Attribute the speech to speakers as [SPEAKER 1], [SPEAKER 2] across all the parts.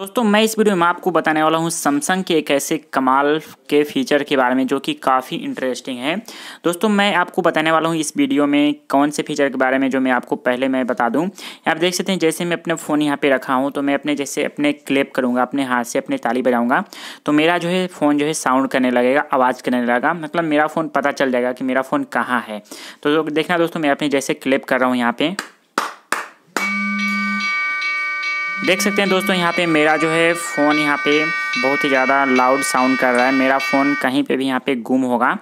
[SPEAKER 1] दोस्तों मैं इस वीडियो में आपको बताने वाला हूँ सैमसंग के एक ऐसे कमाल के फीचर के बारे में जो कि काफ़ी इंटरेस्टिंग है दोस्तों मैं आपको बताने वाला हूँ इस वीडियो में कौन से फीचर के बारे में जो मैं आपको पहले मैं बता दूँ आप देख सकते हैं जैसे मैं अपने फ़ोन यहाँ पे रखा हूँ तो मैं अपने जैसे अपने क्लिप करूँगा अपने हाथ से अपने ताली बजाऊँगा तो मेरा जो है फ़ोन जो है साउंड करने लगेगा आवाज़ करने लगेगा मतलब मेरा फ़ोन पता चल जाएगा कि मेरा फ़ोन कहाँ है तो देखना दोस्तों मैं अपने जैसे क्लिप कर रहा हूँ यहाँ पर देख सकते हैं दोस्तों यहाँ पे मेरा जो है फ़ोन यहाँ पे बहुत ही ज़्यादा लाउड साउंड कर रहा है मेरा फ़ोन कहीं पे भी यहाँ पे गुम होगा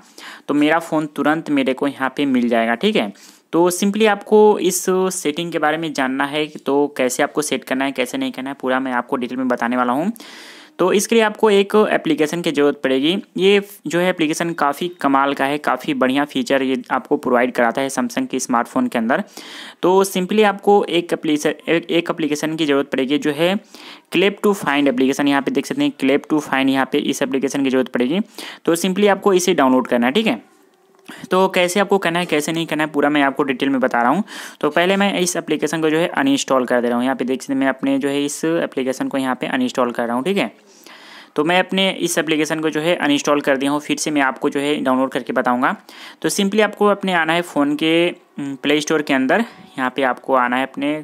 [SPEAKER 1] तो मेरा फ़ोन तुरंत मेरे को यहाँ पे मिल जाएगा ठीक है तो सिंपली आपको इस सेटिंग के बारे में जानना है तो कैसे आपको सेट करना है कैसे नहीं करना है पूरा मैं आपको डिटेल में बताने वाला हूँ तो इसके लिए आपको एक एप्लीकेशन की ज़रूरत पड़ेगी ये जो है एप्लीकेशन काफ़ी कमाल का है काफ़ी बढ़िया फीचर ये आपको प्रोवाइड कराता है सैमसंग के स्मार्टफोन के अंदर तो सिंपली आपको एक एप्लीकेशन एक एप्लीकेशन की ज़रूरत पड़ेगी जो है क्लेप टू फाइंड एप्लीकेशन यहाँ पे देख सकते हैं क्लेप टू फाइंड यहाँ पे इस एप्लीकेशन की जरूरत पड़ेगी तो सिंपली आपको इसे डाउनलोड करना है ठीक है तो कैसे आपको करना है कैसे नहीं करना है पूरा मैं आपको डिटेल में बता रहा हूँ तो पहले मैं इस एप्लीकेशन को जो है अनइंस्टॉल कर दे रहा हूँ यहाँ पे देख सकते मैं अपने जो है इस एप्लीकेशन को यहाँ पे अनइंस्टॉल कर रहा हूँ ठीक है तो मैं अपने इस एप्लीकेशन को जो है अनइंस्टॉल कर दिया हूँ फिर से मैं आपको जो है डाउनलोड करके बताऊँगा तो सिंपली आपको अपने आना है फ़ोन के प्ले स्टोर के अंदर यहाँ पर आपको आना है अपने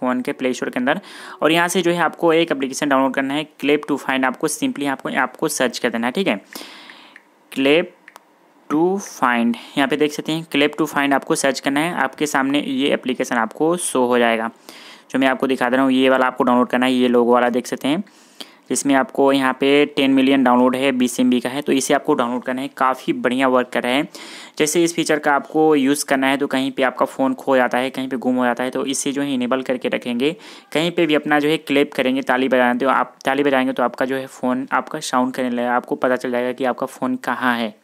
[SPEAKER 1] फ़ोन के प्ले स्टोर के अंदर और यहाँ से जो है आपको एक एप्लीकेशन डाउनलोड करना है क्लेप टू फाइंड आपको सिंपली आपको आपको सर्च कर देना है ठीक है क्लेप टू फाइंड यहाँ पे देख सकते हैं क्लिप टू फाइंड आपको सर्च करना है आपके सामने ये एप्लीकेशन आपको शो हो जाएगा जो मैं आपको दिखा दे रहा हूँ ये वाला आपको डाउनलोड करना है ये लोगो वाला देख सकते हैं जिसमें आपको यहाँ पे टेन मिलियन डाउनलोड है बीस एम का है तो इसे आपको डाउनलोड करना है काफ़ी बढ़िया वर्क कर रहा है जैसे इस फीचर का आपको यूज़ करना है तो कहीं पे आपका फ़ोन खो जाता है कहीं पे गुम हो जाता है तो इसे जो है इनेबल करके रखेंगे कहीं पे भी अपना जो है क्लिप करेंगे ताली बजाएंगे तो आप ताली बजाएंगे तो आपका जो है फ़ोन आपका साउंड करने लगेगा आपको पता चल जाएगा कि आपका फ़ोन कहाँ है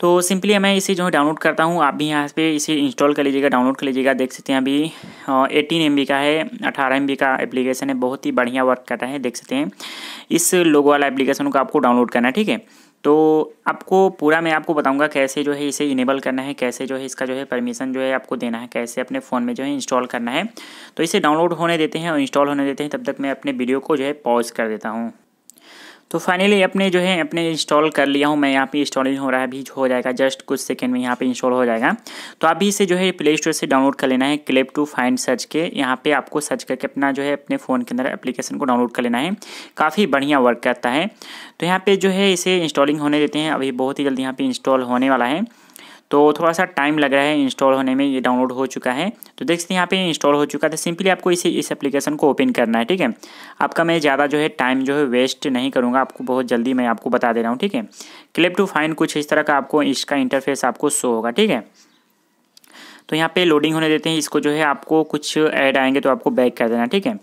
[SPEAKER 1] तो सिंपली मैं इसे जो है डाउनलोड करता हूँ आप भी यहाँ पे इसे इंस्टॉल कर लीजिएगा डाउनलोड कर लीजिएगा देख सकते हैं अभी एटीन एम का है अठारह एम का एप्लीकेशन है बहुत ही बढ़िया वर्क कर रहा है देख सकते हैं इस लोगो वाला एप्लीकेशन को आपको डाउनलोड करना है ठीक है तो आपको पूरा मैं आपको बताऊंगा कैसे जो है इसे इनेबल करना है कैसे जो है इसका जो है परमिशन जो है आपको देना है कैसे अपने फ़ोन में जो है इंस्टॉल करना है तो इसे डाउनलोड होने देते हैं और इंस्टॉल होने देते हैं तब तक मैं अपने वीडियो को जो है पॉज कर देता हूँ तो फाइनली अपने जो है अपने इंस्टॉल कर लिया हूँ मैं यहाँ पे इंस्टॉलिंग हो रहा है अभी हो जाएगा जस्ट कुछ सेकंड में यहाँ पे इंस्टॉल हो जाएगा तो अभी इसे जो है प्ले स्टोर से डाउनलोड कर लेना है क्लिप टू फाइंड सर्च के यहाँ पे आपको सर्च करके अपना जो है अपने फ़ोन के अंदर एप्लीकेशन को डाउनलोड कर लेना है काफ़ी बढ़िया वर्क करता है तो यहाँ पर जो है इसे इंस्टॉलिंग होने देते हैं अभी बहुत ही जल्दी यहाँ पर इंस्टॉल होने वाला है तो थोड़ा सा टाइम लग रहा है इंस्टॉल होने में ये डाउनलोड हो चुका है तो देख सकते हैं यहाँ पे इंस्टॉल हो चुका था सिंपली तो आपको इसे इस एप्लीकेशन को ओपन करना है ठीक है आपका मैं ज़्यादा जो है टाइम जो है वेस्ट नहीं करूँगा आपको बहुत जल्दी मैं आपको बता दे रहा हूँ ठीक है क्लिप टू फाइन कुछ इस तरह का आपको इसका इंटरफेस आपको शो होगा ठीक है तो यहाँ पे लोडिंग होने देते हैं इसको जो है आपको कुछ ऐड आएंगे तो आपको बैक कर देना ठीक है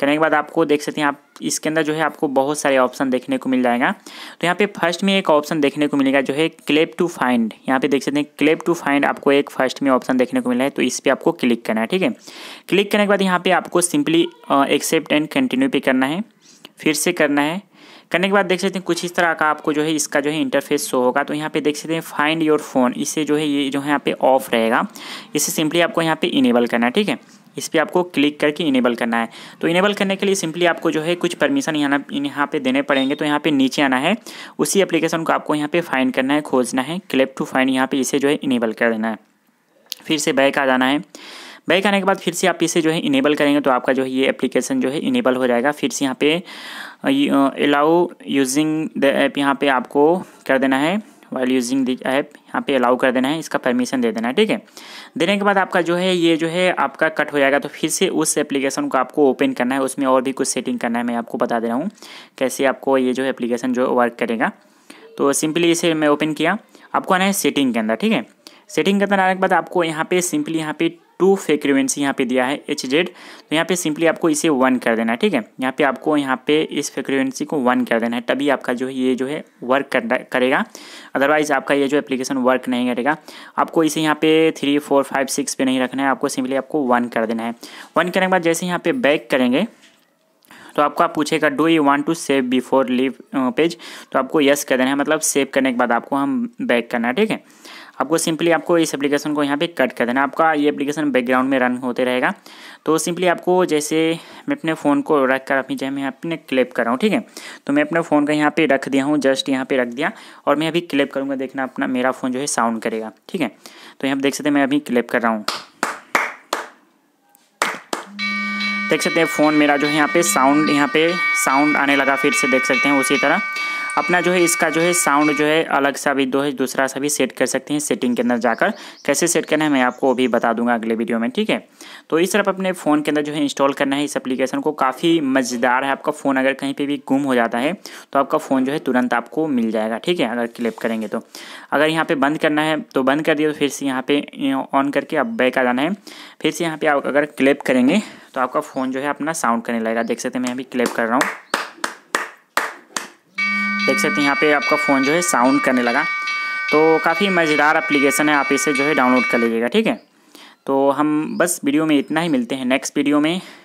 [SPEAKER 1] करने के बाद आपको देख सकते हैं आप इसके अंदर जो है आपको बहुत सारे ऑप्शन देखने को मिल जाएगा तो यहाँ पे फर्स्ट में एक ऑप्शन देखने को मिलेगा जो है क्लेप टू फाइंड यहाँ पे देख सकते हैं क्लेप टू फाइंड आपको एक फर्स्ट में ऑप्शन देखने को मिला है तो इस पर आपको क्लिक करना है ठीक है क्लिक करने के बाद यहाँ पे आपको सिंपली एक्सेप्ट एंड कंटिन्यू पे करना है फिर से करना है करने के बाद देख सकते हैं कुछ इस तरह का आपको जो है इसका जो है इंटरफेस शो होगा तो यहाँ पे देख सकते हैं फाइंड योर फोन इसे जो है ये जो है यहाँ पे ऑफ रहेगा इसे सिंपली आपको यहाँ पे इनेबल करना है ठीक है इस पर आपको क्लिक करके इनेबल करना है तो इनेबल करने के लिए सिंपली आपको जो है कुछ परमिशन यहाँ यहाँ पे देने पड़ेंगे तो यहाँ पे नीचे आना है उसी एप्लीकेशन को आपको यहाँ पे फाइंड करना है खोजना है क्लिप टू फाइंड यहाँ पे इसे जो है इनेबल कर देना है फिर से बैक आ जाना है बैक आने के बाद फिर से आप इसे जो है इनेबल करेंगे तो आपका जो है ये एप्लीकेशन जो है इनेबल हो जाएगा फिर से यहाँ पे अलाउ यूजिंग द ऐप यहाँ पे आपको कर देना है वाइल यूजिंग दी ऐप यहाँ पे अलाउ कर देना है इसका परमिशन दे देना है ठीक है देने के बाद आपका जो है ये जो है आपका कट हो जाएगा तो फिर से उस एप्लीकेशन को आपको ओपन करना है उसमें और भी कुछ सेटिंग करना है मैं आपको बता दे रहा हूँ कैसे आपको ये जो एप्लीकेशन जो वर्क करेगा तो सिंपली इसे मैं ओपन किया आपको आना है सेटिंग के अंदर ठीक है सेटिंग के अंदर आने के बाद आपको यहाँ पे सिंपली यहाँ पे टू फ्रिक्वेंसी यहाँ पे दिया है एच जेड तो यहाँ पे सिंपली आपको इसे वन कर देना है ठीक है यहाँ पे आपको यहाँ पे इस फ्रिक्वेंसी को वन कर देना है तभी आपका जो है ये जो है वर्क कर, करेगा अदरवाइज़ आपका ये जो एप्लीकेशन वर्क नहीं करेगा आपको इसे यहाँ पे थ्री फोर फाइव सिक्स पे नहीं रखना है आपको सिंपली आपको वन कर देना है वन करने के बाद जैसे यहाँ पे बैक करेंगे तो आपको आप पूछेगा do you want to save before leave page तो आपको यस कर देना है मतलब सेव करने के बाद आपको हम बैक करना है ठीक है आपको सिंपली आपको इस एप्लीकेशन को यहाँ पे कट कर देना आपका ये एप्लीकेशन बैकग्राउंड में रन होते रहेगा तो सिंपली आपको जैसे मैं अपने फ़ोन को रख कर अपनी जैसे मैं अपने क्लिप कर रहा हूँ ठीक है तो मैं अपने फ़ोन का यहाँ पे रख दिया हूँ जस्ट यहाँ पे रख दिया और मैं अभी क्लिप करूँगा देखना अपना मेरा फ़ोन जो है साउंड करेगा ठीक है तो यहाँ देख सकते हैं मैं अभी क्लिप कर रहा हूँ देख सकते हैं फ़ोन मेरा जो है यहाँ पे साउंड यहाँ पे साउंड आने लगा फिर से देख सकते हैं उसी तरह अपना जो है इसका जो है साउंड जो है अलग सा भी दो है दूसरा सा भी सेट कर सकते हैं सेटिंग के अंदर जाकर कैसे सेट करना है मैं आपको अभी बता दूंगा अगले वीडियो में ठीक है तो इस तरफ अपने फ़ोन के अंदर जो है इंस्टॉल करना है इस अपलीकेशन को काफ़ी मज़ेदार है आपका फ़ोन अगर कहीं पर भी गुम हो जाता है तो आपका फ़ोन जो है तुरंत आपको मिल जाएगा ठीक है अगर क्लिप करेंगे तो अगर यहाँ पर बंद करना है तो बंद कर दिया तो फिर से यहाँ पर ऑन करके आप बैक आ जाना है फिर से यहाँ पर आप अगर क्लिप करेंगे तो आपका फ़ोन जो है अपना साउंड करने लगेगा देख सकते हैं मैं अभी क्लिप कर रहा हूँ देख सकते हैं यहाँ पे आपका फ़ोन जो है साउंड करने लगा तो काफ़ी मज़ेदार एप्लीकेशन है आप इसे जो है डाउनलोड कर लीजिएगा ठीक है तो हम बस वीडियो में इतना ही मिलते हैं नेक्स्ट वीडियो में